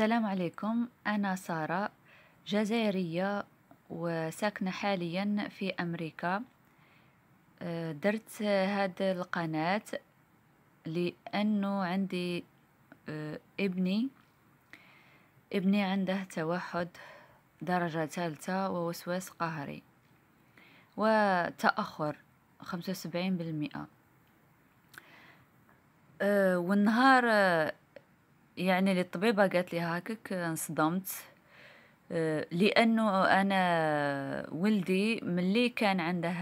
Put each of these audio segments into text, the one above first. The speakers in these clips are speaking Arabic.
السلام عليكم أنا سارة جزائرية وساكنة حاليا في أمريكا آه، درت هاد القناة لأنه عندي آه، ابني ابني عنده توحد درجة ثالثة ووسواس قهري وتأخر خمسة وسبعين بالمئة آه، والنهار يعني الطبيبة قالت لي هاكك انصدمت آه، لأنه أنا ولدي ملي كان عنده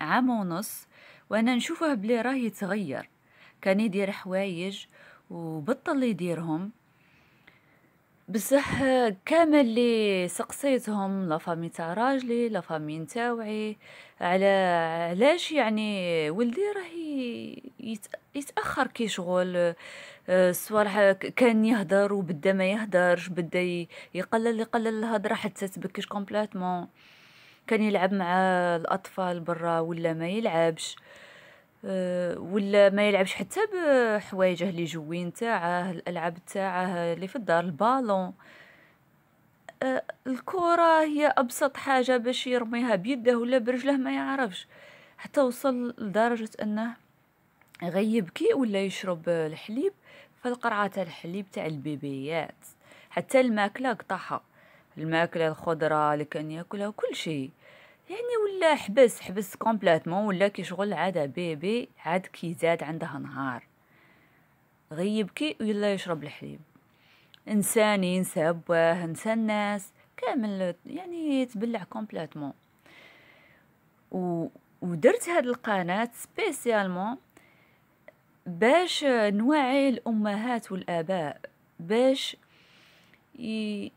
عام ونص وأنا نشوفه بلي راه يتغير كان يدير حوايج وبطل يديرهم بصح كامل اللي سقسيتهم لافامي تاع راجلي لافامي تاوعي على علاش يعني ولدي راه يتاخر كي شغل آه، الصوالح كان يهدر وبدا ما يهدرش بدا يقلل يقلل الهضره حتى تبكيش كومبليتمون كان يلعب مع الاطفال برا ولا ما يلعبش آه، ولا ما يلعبش حتى بحوايجه اللي جوين تاعه الالعاب تاعه اللي في الدار البالون آه، الكره هي ابسط حاجه باش يرميها بيده ولا برجله ما يعرفش حتى وصل لدرجة أنه كي ولا يشرب الحليب فالقرعة تاع الحليب تاع البيبيات حتى الماكلة قطعها الماكلة الخضرة اللي كان ياكلها كل شيء يعني ولا حبس حبس كومبلاتمون ولا كي شغل عادة بيبي عاد كي زاد عندها نهار غيب كي ولا يشرب الحليب انساني انسى بواه انسى الناس كامل يعني يتبلع كومبلاتمون و ودرت هاد القناة سبيسيالمون باش نوعي الأمهات والآباء باش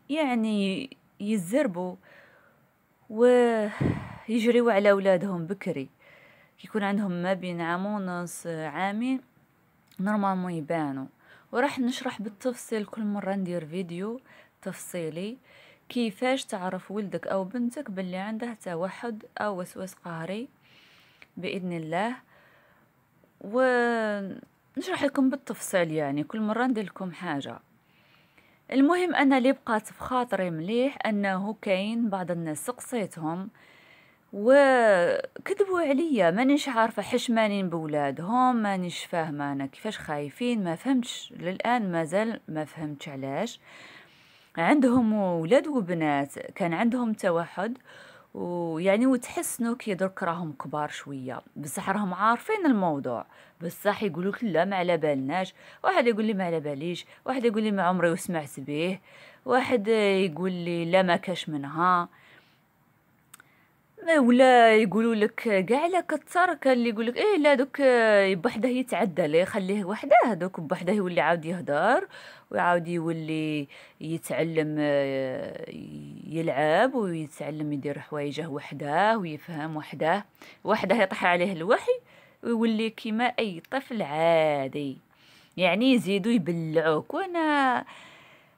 يعني يزربوا ويجريوا على أولادهم بكري كيكون عندهم ما بين عام ونص عامين نورمالمون يبانوا وراح نشرح بالتفصيل كل مرة ندير فيديو تفصيلي كيفاش تعرف ولدك أو بنتك باللي عنده توحد أو وسواس قهري باذن الله ونشرح لكم بالتفصيل يعني كل مره ندير لكم حاجه المهم انا اللي بقات في خاطري مليح انه كاين بعض الناس سقصيتهم وكذبوا عليا مانيش عارفه حشمانين بولادهم مانيش فاهمه انا كيفاش خايفين ما فهمتش للان مازال ما فهمتش علاش عندهم ولاد وبنات كان عندهم توحد ويعني وتحس انه كي درك راهم كبار شويه بصح راهم عارفين الموضوع بصح يقولوك لا ما على بالناش واحد يقول لي ما على باليش واحد يقول لي ما عمري وسمعت بيه واحد يقول لي لا ما كاش منها ولا يقولوا لك كاع لا كان اللي يقول لك ايه لا دوك آه، بوحده يتعدى لا يخليه وحده دوك بوحده يولي عاود يهدر ويعاود يولي يتعلم آه، يلعب ويتعلم يدير حوايجه وحده ويفهم وحده وحده يطيح عليه الوحي ويولي كيما اي طفل عادي يعني يزيدوا يبلعوك وانا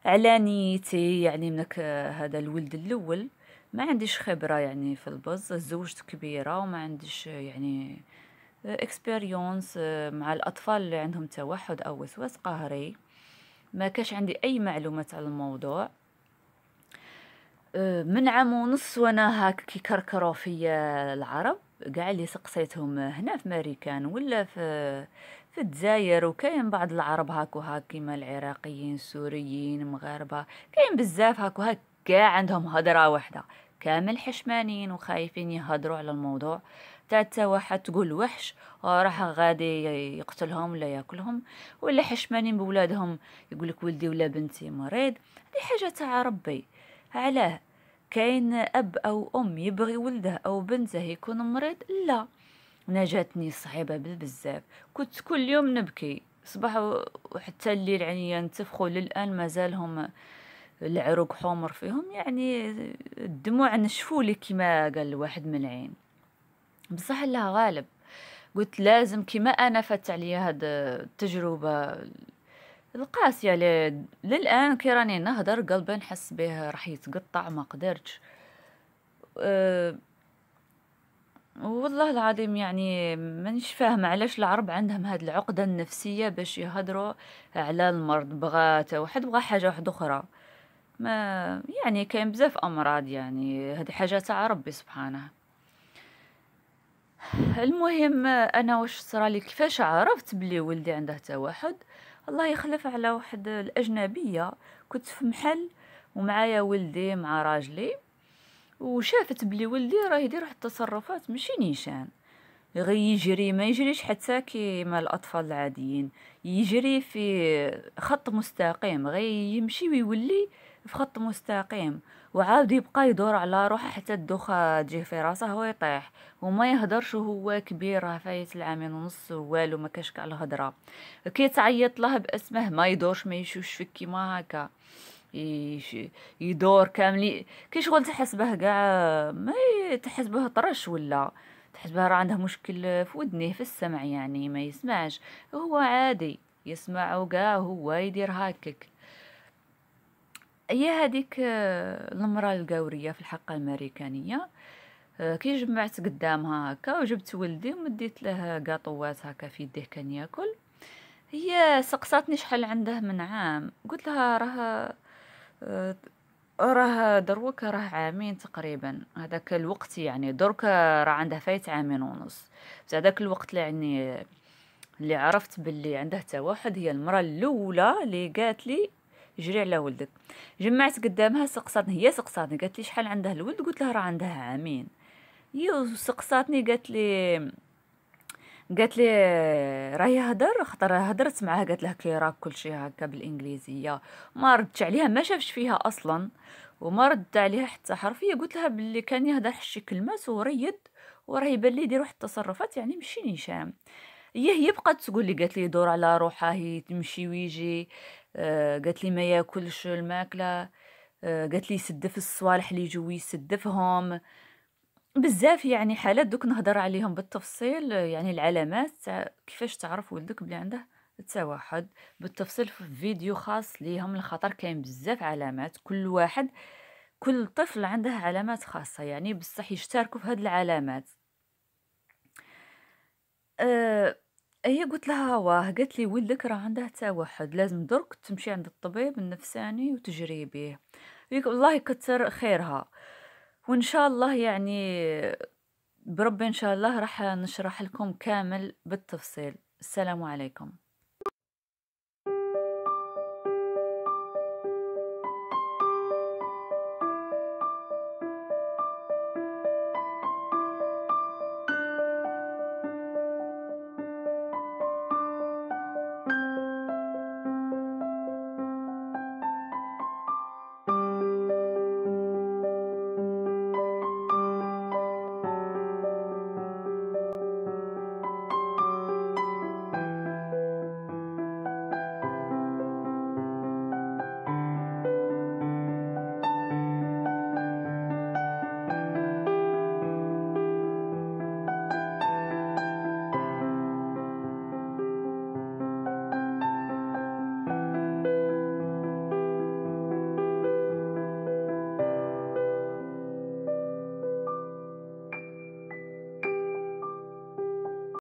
على نيتي يعني منك آه، هذا الولد الاول ما عنديش خبرة يعني في البز زوجت كبيرة وما عنديش يعني اكسبيريونس آه، مع الأطفال اللي عندهم توحد أو وسواس قهري ما كاش عندي أي معلومات على الموضوع آه، من عام ونص وانا هاك كركرو فيا العرب كاع اللي سقسيتهم هنا في ماريكان ولا في في الجزائر وكاين بعض العرب هاك وهاك كيما العراقيين السوريين المغاربه كاين بزاف هاك وهاك كاع عندهم هضره واحده كامل حشمانين وخايفين يهضروا على الموضوع حتى واحد تقول وحش راح غادي يقتلهم ولا ياكلهم ولا حشمانين بولادهم يقول لك ولدي ولا بنتي مريض هذه حاجه تاع ربي علاه كاين اب او ام يبغي ولده او بنته يكون مريض لا نجاتني صعيبه بزاف كنت كل يوم نبكي صباح وحتى الليل عينيا نتفخوا للان مازالهم العروق حمر فيهم يعني الدموع نشفولي كما قال واحد من العين بصح الله غالب قلت لازم كما انا فات عليا هاد التجربه القاسيه يعني للان كي راني نهضر قلبي نحس به راح يتقطع ما قدرتش أه والله العظيم يعني مانيش فاهمة علاش العرب عندهم هاد العقدة النفسية باش يهضروا على المرض بغات واحد بغى حاجة واحدة أخرى ما يعني كاين بزاف امراض يعني هذه حاجه تاع ربي سبحانه المهم انا واش صرالي كيفاش عرفت بلي ولدي عنده توحد الله يخلف على واحد الاجنبيه كنت في محل ومعايا ولدي مع راجلي وشافت بلي ولدي راه يدير واحد التصرفات ماشي نيشان غي يجري ما يجريش حتى كيما الاطفال العاديين يجري في خط مستقيم غي يمشي ويولي في خط مستقيم وعاود يبقى يدور على روحه حتى الدوخة تجيه في راسه يطيح وما يهدرش وهو كبير راه فايت العامين ونص والو ما كاش كاع الهضره كي تعيط له باسمه ما يدورش ما يشوفش فيك كيما هكا يدور كامل كي شغل تحس به كاع ما تحس به طرش ولا تحس به راه عنده مشكل في ودنيه في السمع يعني ما يسمعش هو عادي يسمع وكاع هو يدير هكاك هي هذيك آه، المراه القاوريه في الحقه الامريكانيه آه، كي جمعت قدامها هكا وجبت ولدي ومديت له قاطوات هكا في يديه كان ياكل هي سقساتني شحال عنده من عام قلت لها راه آه، راه دروك راه عامين تقريبا هذاك الوقت يعني دروك راه عنده فايت عامين ونص بس هذاك الوقت اللي يعني اللي عرفت باللي عنده توحد هي المراه الاولى اللي قالت لي جري على ولدك جمعت قدامها سقصاتني هي سقصاتني قالت لي شحال عندها الولد قلت لها راه عندها عامين هي سقصاتني قالت لي قالت لي راهي هدر خطر هدرت معاه قالت لها كي راك كلشي هكا بالانجليزيه ما ردتش عليها ما شافش فيها اصلا وما ردت عليها حتى حرفيه قلت لها باللي كان يهدر حشي كلمات وريد وراه يبان لي يدير واحد التصرفات يعني مشي نيشان هي هي بقات تقول لي قالت لي دور على روحها هي تمشي ويجي آه، قالت لي ما ياكلش الماكله آه، قالت لي يسدف الصوالح اللي جوي يسدفهم بزاف يعني حالات دوك نهضر عليهم بالتفصيل يعني العلامات كيفاش تعرف ولدك بلي عنده التوحد بالتفصيل في فيديو خاص ليهم الخطر كاين بزاف علامات كل واحد كل طفل عنده علامات خاصه يعني بصح يشتركوا في هاد العلامات آآ آه، هي قلت لها واه قالت لي ولدك راه عنده توحد لازم درك تمشي عند الطبيب النفساني وتجري بيه، يك الله يكتر خيرها، وإن شاء الله يعني بربي إن شاء الله راح نشرح لكم كامل بالتفصيل، السلام عليكم.